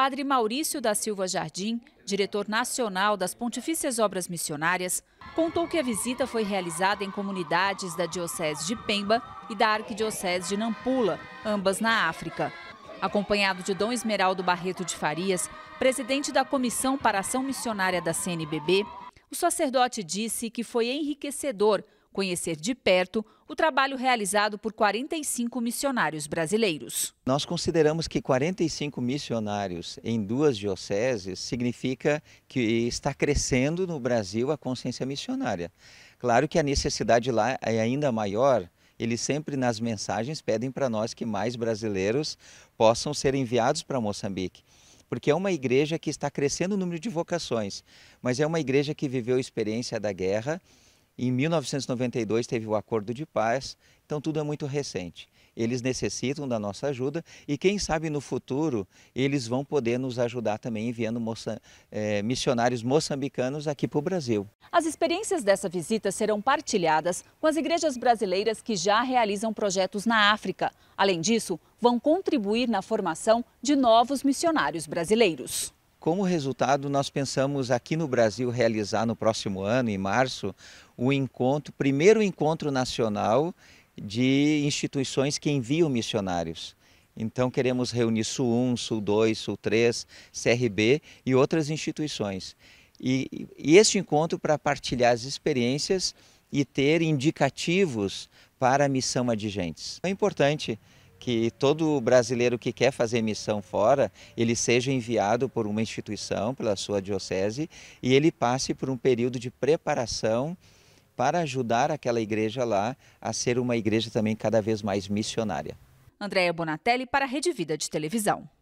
Padre Maurício da Silva Jardim, diretor nacional das Pontifícias Obras Missionárias, contou que a visita foi realizada em comunidades da Diocese de Pemba e da Arquidiocese de Nampula, ambas na África. Acompanhado de Dom Esmeraldo Barreto de Farias, presidente da Comissão para Ação Missionária da CNBB, o sacerdote disse que foi enriquecedor conhecer de perto o trabalho realizado por 45 missionários brasileiros. Nós consideramos que 45 missionários em duas dioceses significa que está crescendo no Brasil a consciência missionária. Claro que a necessidade lá é ainda maior. Eles sempre nas mensagens pedem para nós que mais brasileiros possam ser enviados para Moçambique porque é uma igreja que está crescendo o número de vocações, mas é uma igreja que viveu a experiência da guerra, em 1992 teve o acordo de paz, então tudo é muito recente. Eles necessitam da nossa ajuda e quem sabe no futuro eles vão poder nos ajudar também enviando moça, é, missionários moçambicanos aqui para o Brasil. As experiências dessa visita serão partilhadas com as igrejas brasileiras que já realizam projetos na África. Além disso, vão contribuir na formação de novos missionários brasileiros como resultado, nós pensamos aqui no Brasil realizar no próximo ano, em março, o encontro, primeiro encontro nacional de instituições que enviam missionários. Então queremos reunir Sul 1, Sul 2, Sul 3, CRB e outras instituições. E, e este encontro para partilhar as experiências e ter indicativos para a missão adigentes. É importante que todo brasileiro que quer fazer missão fora, ele seja enviado por uma instituição, pela sua diocese, e ele passe por um período de preparação para ajudar aquela igreja lá a ser uma igreja também cada vez mais missionária. Andréia Bonatelli para a Rede Vida de Televisão.